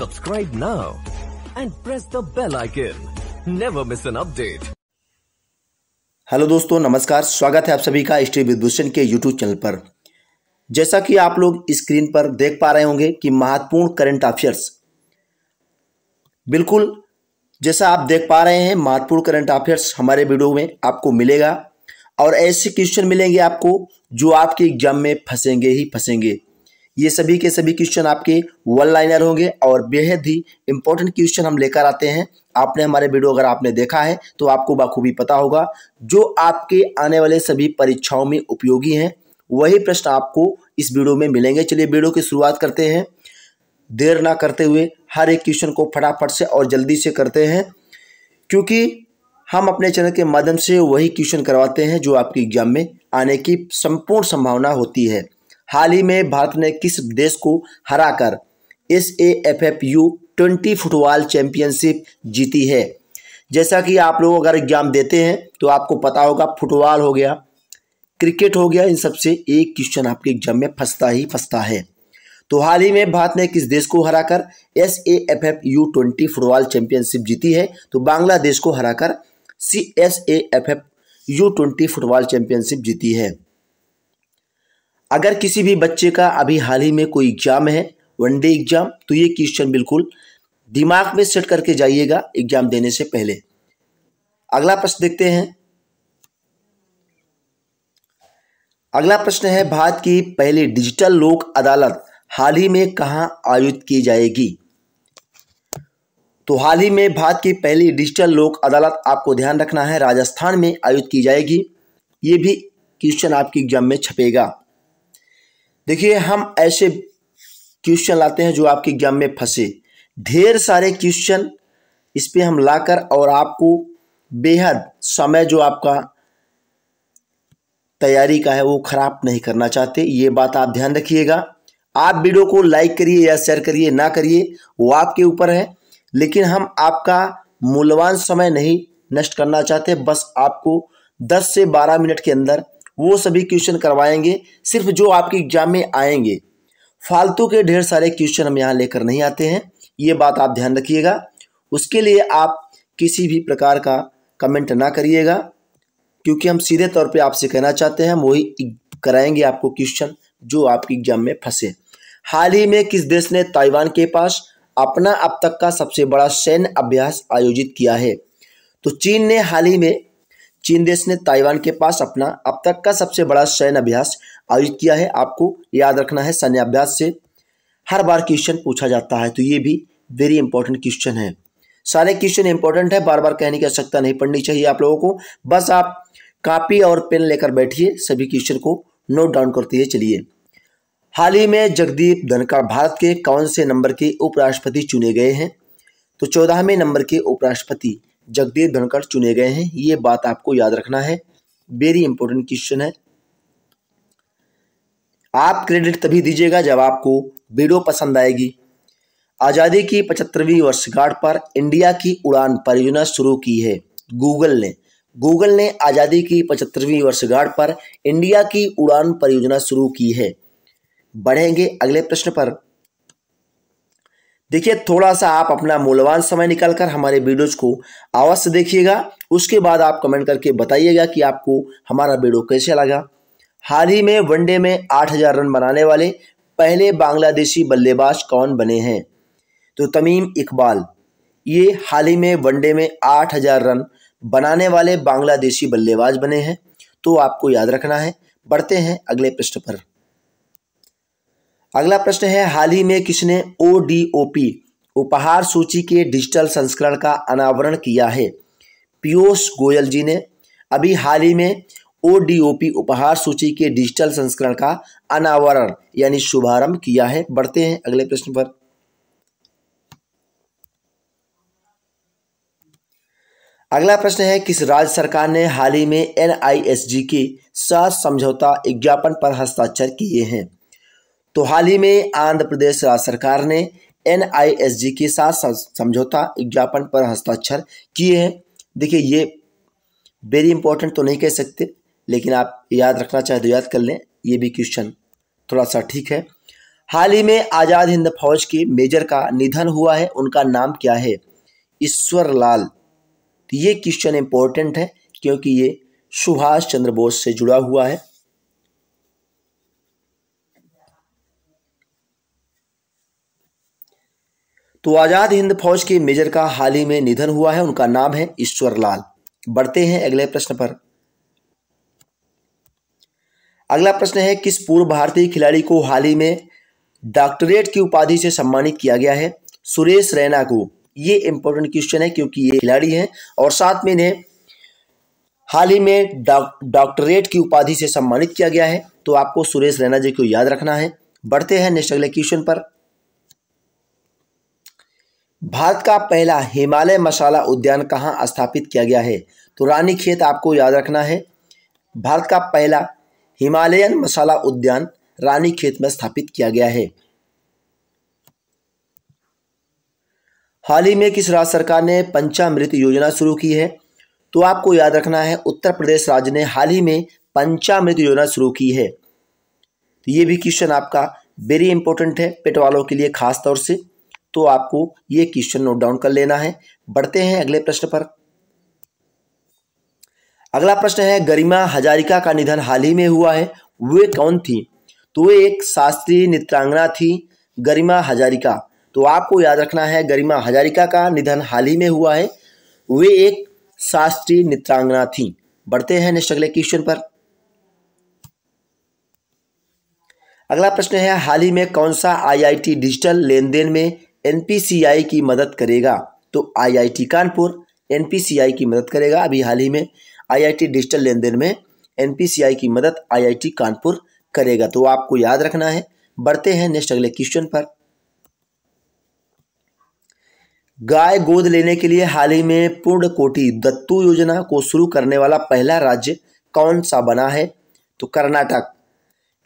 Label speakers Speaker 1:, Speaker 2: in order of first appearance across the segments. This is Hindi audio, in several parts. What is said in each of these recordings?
Speaker 1: Subscribe now and press the bell icon. Never miss an update. Hello दोस्तों नमस्कार स्वागत है आप सभी का हिस्ट्री विभूषण के यूट्यूब चैनल पर जैसा कि आप लोग स्क्रीन पर देख पा रहे होंगे कि महत्वपूर्ण करंट अफेयर्स बिल्कुल जैसा आप देख पा रहे हैं महत्वपूर्ण करंट अफेयर्स हमारे वीडियो में आपको मिलेगा और ऐसे क्वेश्चन मिलेंगे आपको जो आपके एग्जाम में फंसेंगे ही फंसेंगे ये सभी के सभी क्वेश्चन आपके वन लाइनर होंगे और बेहद ही इंपॉर्टेंट क्वेश्चन हम लेकर आते हैं आपने हमारे वीडियो अगर आपने देखा है तो आपको बाखूबी पता होगा जो आपके आने वाले सभी परीक्षाओं में उपयोगी हैं वही प्रश्न आपको इस वीडियो में मिलेंगे चलिए वीडियो की शुरुआत करते हैं देर ना करते हुए हर एक क्वेश्चन को फटाफट से और जल्दी से करते हैं क्योंकि हम अपने चैनल के माध्यम से वही क्वेश्चन करवाते हैं जो आपके एग्जाम में आने की संपूर्ण संभावना होती है हाल ही में भारत ने किस देश को हराकर S A F F U twenty football championship जीती है जैसा कि आप लोग अगर एग्जाम देते हैं तो आपको पता होगा फुटबॉल हो गया क्रिकेट हो गया इन सबसे एक क्वेश्चन आपके एग्जाम में फंसता ही फंसता है तो हाल ही में भारत ने किस देश को हराकर S A F F U twenty football championship जीती है तो बांग्लादेश को हराकर C S A F F U twenty football championship जीती है अगर किसी भी बच्चे का अभी हाल ही में कोई एग्जाम है वन डे एग्जाम तो ये क्वेश्चन बिल्कुल दिमाग में सेट करके जाइएगा एग्जाम देने से पहले अगला प्रश्न देखते हैं अगला प्रश्न है भारत की पहली डिजिटल लोक अदालत हाल ही में कहाँ आयोजित की जाएगी तो हाल ही में भारत की पहली डिजिटल लोक अदालत आपको ध्यान रखना है राजस्थान में आयोजित की जाएगी ये भी क्वेश्चन आपके एग्जाम में छपेगा देखिए हम ऐसे क्वेश्चन लाते हैं जो आपके एग्जाम में फंसे ढेर सारे क्वेश्चन इस पर हम लाकर और आपको बेहद समय जो आपका तैयारी का है वो ख़राब नहीं करना चाहते ये बात आप ध्यान रखिएगा आप वीडियो को लाइक करिए या शेयर करिए ना करिए वो आपके ऊपर है लेकिन हम आपका मूल्यवान समय नहीं नष्ट करना चाहते बस आपको 10 से 12 मिनट के अंदर वो सभी क्वेश्चन करवाएंगे सिर्फ जो आपके एग्जाम में आएंगे फालतू के ढेर सारे क्वेश्चन हम यहाँ लेकर नहीं आते हैं ये बात आप ध्यान रखिएगा उसके लिए आप किसी भी प्रकार का कमेंट ना करिएगा क्योंकि हम सीधे तौर पे आपसे कहना चाहते हैं हम वही कराएंगे आपको क्वेश्चन जो आपके एग्जाम में फंसे हाल ही में किस देश ने ताइवान के पास अपना अब तक का सबसे बड़ा सैन्य अभ्यास आयोजित किया है तो चीन ने हाल ही में चीन देश ने ताइवान के पास अपना अब तक का सबसे बड़ा सैन्य अभ्यास आयोजित किया है आपको याद रखना है सैन्य अभ्यास से हर बार क्वेश्चन पूछा जाता है तो ये भी वेरी इंपॉर्टेंट क्वेश्चन है सारे क्वेश्चन इंपॉर्टेंट है बार बार कहने की आवश्यकता नहीं पड़नी चाहिए आप लोगों को बस आप कापी और पेन लेकर बैठिए सभी क्वेश्चन को नोट डाउन करते हुए चलिए हाल ही में जगदीप धनखड़ भारत के कौन से नंबर के उपराष्ट्रपति चुने गए हैं तो चौदहवें नंबर के उपराष्ट्रपति जगदीप धनखड़ चुने गए हैं ये बात आपको याद रखना है वेरी इंपॉर्टेंट क्वेश्चन है आप क्रेडिट तभी दीजिएगा जब आपको वीडियो पसंद आएगी आज़ादी की पचहत्तरवीं वर्षगांठ पर इंडिया की उड़ान परियोजना शुरू की है गूगल ने गूगल ने आज़ादी की पचहत्तरवीं वर्षगांठ पर इंडिया की उड़ान परियोजना शुरू की है बढ़ेंगे अगले प्रश्न पर देखिए थोड़ा सा आप अपना मूल्यवान समय निकालकर हमारे वीडियोज़ को अवश्य देखिएगा उसके बाद आप कमेंट करके बताइएगा कि आपको हमारा वीडियो कैसे लगा हाल ही में वनडे में 8000 रन बनाने वाले पहले बांग्लादेशी बल्लेबाज कौन बने हैं तो तमीम इकबाल ये हाल ही में वनडे में 8000 रन बनाने वाले बांग्लादेशी बल्लेबाज बने हैं तो आपको याद रखना है बढ़ते हैं अगले पृष्ठ पर अगला प्रश्न है हाल ही में किसने ओ डी ओ पी उपहार सूची के डिजिटल संस्करण का अनावरण किया है पीयूष गोयल जी ने अभी हाल ही में ओ डी ओ पी उपहार सूची के डिजिटल संस्करण का अनावरण यानी शुभारंभ किया है बढ़ते हैं अगले प्रश्न पर अगला प्रश्न है किस राज्य सरकार ने हाल ही में एन आई एस जी के साथ समझौता ज्ञापन पर हस्ताक्षर किए हैं तो हाल ही में आंध्र प्रदेश राज्य सरकार ने एन के साथ समझौता ज्ञापन पर हस्ताक्षर किए हैं देखिए ये वेरी इंपॉर्टेंट तो नहीं कह सकते लेकिन आप याद रखना चाहे तो याद कर लें ये भी क्वेश्चन थोड़ा सा ठीक है हाल ही में आज़ाद हिंद फौज के मेजर का निधन हुआ है उनका नाम क्या है ईश्वर लाल तो ये क्वेश्चन इम्पोर्टेंट है क्योंकि ये सुभाष चंद्र बोस से जुड़ा हुआ है तो आज़ाद हिंद फौज के मेजर का हाल ही में निधन हुआ है उनका नाम है ईश्वर लाल बढ़ते हैं अगले प्रश्न पर अगला प्रश्न है किस पूर्व भारतीय खिलाड़ी को हाल ही में डॉक्टरेट की उपाधि से सम्मानित किया गया है सुरेश रैना को ये इंपॉर्टेंट क्वेश्चन है क्योंकि ये खिलाड़ी हैं और साथ में इन्हें हाल ही में डॉक्टरेट की उपाधि से सम्मानित किया गया है तो आपको सुरेश रैना जी को याद रखना है बढ़ते हैं नेक्स्ट अगले क्वेश्चन पर भारत का पहला हिमालय मसाला उद्यान कहाँ स्थापित किया गया है तो रानी खेत आपको याद रखना है भारत का पहला हिमालयन मसाला उद्यान रानी खेत में स्थापित किया गया है हाल ही में किस राज्य सरकार ने पंचामृत योजना शुरू की है तो आपको याद रखना है उत्तर प्रदेश राज्य ने हाल ही में पंचामृत योजना शुरू की है तो ये भी क्वेश्चन आपका वेरी इंपॉर्टेंट है पेट वालों के लिए खास तौर से तो आपको ये क्वेश्चन नोट डाउन कर लेना है बढ़ते हैं अगले प्रश्न पर अगला प्रश्न है गरिमा हजारिका का निधन हाल ही में हुआ है वे कौन थी तो वे एक शास्त्रीय नृत्यांगना थी गरिमा हजारिका तो आपको याद रखना है गरिमा हजारिका का निधन हाल ही में हुआ है वे एक शास्त्रीय नृत्यांगना थी बढ़ते हैं नेक्स्ट अगले क्वेश्चन पर अगला प्रश्न है हाल ही में कौन सा आईआईटी डिजिटल लेन देन में एन की मदद करेगा तो आईआईटी कानपुर एन की मदद करेगा अभी हाल ही में आईआईटी डिजिटल लेन देन में एन की मदद आईआईटी कानपुर करेगा तो आपको याद रखना है बढ़ते हैं नेक्स्ट अगले क्वेश्चन पर गाय गोद लेने के लिए हाल ही में पूर्ण कोटि दत्तू योजना को शुरू करने वाला पहला राज्य कौन सा बना है तो कर्नाटक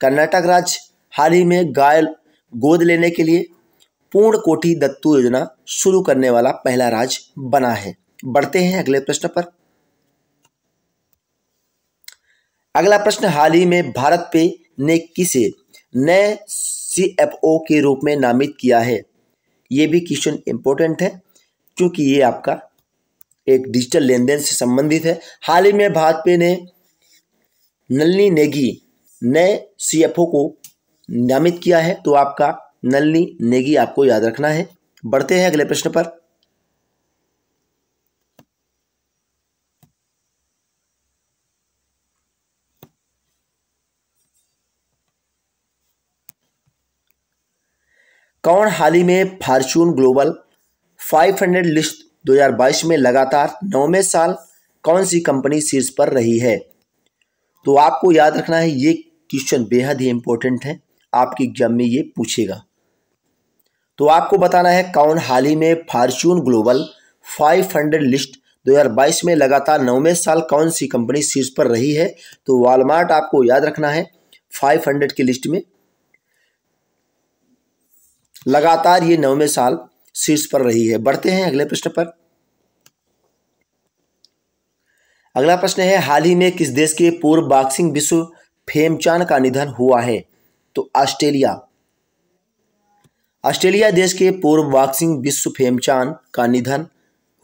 Speaker 1: कर्नाटक राज्य हाल ही में गाय गोद लेने के लिए पूर्ण कोटि दत्तु योजना शुरू करने वाला पहला राज्य बना है बढ़ते हैं अगले प्रश्न पर अगला प्रश्न हाल ही में भारत पे ने किसे नए सीएफओ के रूप में नामित किया है ये भी क्वेश्चन इंपॉर्टेंट है क्योंकि ये आपका एक डिजिटल लेन देन से संबंधित है हाल ही में भारत पे ने नलनी नेगी नए सीएफओ को नामित किया है तो आपका नलनी नेगी आपको याद रखना है बढ़ते हैं अगले प्रश्न पर कौन हाल ही में फार्चून ग्लोबल 500 लिस्ट 2022 में लगातार नौवें साल कौन सी कंपनी शीर्ष पर रही है तो आपको याद रखना है ये क्वेश्चन बेहद ही इंपॉर्टेंट है आपकी एग्जाम में ये पूछेगा तो आपको बताना है कौन हाल ही में फार्चून ग्लोबल 500 लिस्ट 2022 में लगातार नौवें साल कौन सी कंपनी शीर्ष पर रही है तो वालमार्ट आपको याद रखना है 500 की लिस्ट में लगातार ये नौवें साल शीर्ष पर रही है बढ़ते हैं अगले प्रश्न पर अगला प्रश्न है हाल ही में किस देश के पूर्व बॉक्सिंग विश्व फेमचान का निधन हुआ है तो ऑस्ट्रेलिया ऑस्ट्रेलिया देश के पूर्व बॉक्सिंग विश्व फेमचान का निधन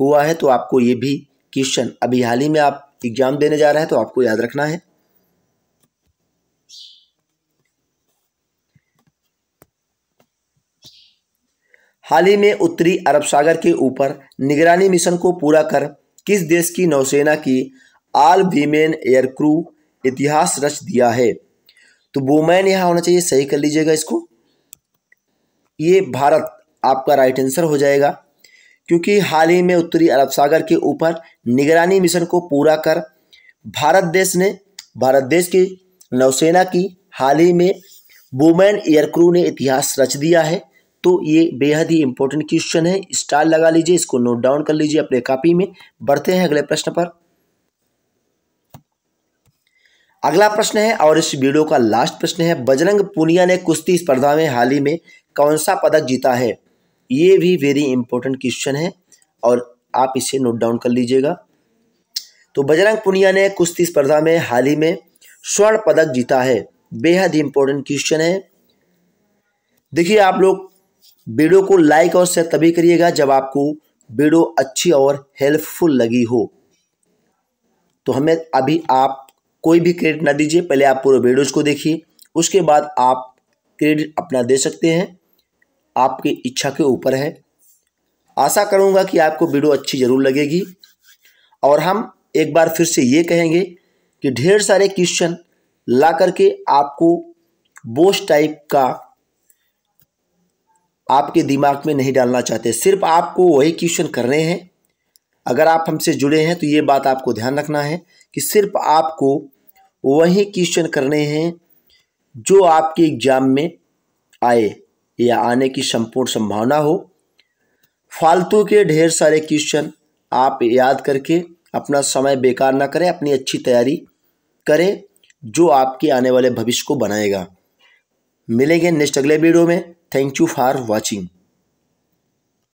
Speaker 1: हुआ है तो आपको ये भी क्वेश्चन अभी हाल ही में आप एग्जाम देने जा रहे हैं तो आपको याद रखना है हाल ही में उत्तरी अरब सागर के ऊपर निगरानी मिशन को पूरा कर किस देश की नौसेना की आल वीमेन एयर क्रू इतिहास रच दिया है तो वोमैन यहाँ होना चाहिए सही कर लीजिएगा इसको ये भारत आपका राइट आंसर हो जाएगा क्योंकि हाल ही में उत्तरी अरब सागर के ऊपर निगरानी मिशन को पूरा कर भारत देश ने भारत देश की नौसेना की हाल ही में वुमेन एयरक्रू ने इतिहास रच दिया है तो ये बेहद ही इंपॉर्टेंट क्वेश्चन है स्टार लगा लीजिए इसको नोट डाउन कर लीजिए अपने कापी में बढ़ते हैं अगले प्रश्न पर अगला प्रश्न है और इस वीडियो का लास्ट प्रश्न है बजरंग पुनिया ने कुश्ती स्पर्धा में हाल ही में कौन सा पदक जीता है ये भी वेरी इंपॉर्टेंट क्वेश्चन है और आप इसे नोट डाउन कर लीजिएगा तो बजरंग पुनिया ने कुश्ती स्पर्धा में हाल ही में स्वर्ण पदक जीता है बेहद इंपॉर्टेंट क्वेश्चन है देखिए आप लोग वीडियो को लाइक और शेयर तभी करिएगा जब आपको वीडियो अच्छी और हेल्पफुल लगी हो तो हमें अभी आप कोई भी क्रेडिट ना दीजिए पहले आप पूरे वीडियोज़ को देखिए उसके बाद आप क्रेडिट अपना दे सकते हैं आपकी इच्छा के ऊपर है आशा करूँगा कि आपको वीडियो अच्छी ज़रूर लगेगी और हम एक बार फिर से ये कहेंगे कि ढेर सारे क्वेश्चन ला करके आपको बोस टाइप का आपके दिमाग में नहीं डालना चाहते सिर्फ आपको वही क्वेश्चन करने हैं अगर आप हमसे जुड़े हैं तो ये बात आपको ध्यान रखना है कि सिर्फ आपको वही क्वेश्चन करने हैं जो आपके एग्जाम में आए या आने की संपूर्ण संभावना हो फालतू के ढेर सारे क्वेश्चन आप याद करके अपना समय बेकार ना करें अपनी अच्छी तैयारी करें जो आपके आने वाले भविष्य को बनाएगा मिलेंगे नेक्स्ट अगले वीडियो में थैंक यू फॉर वॉचिंग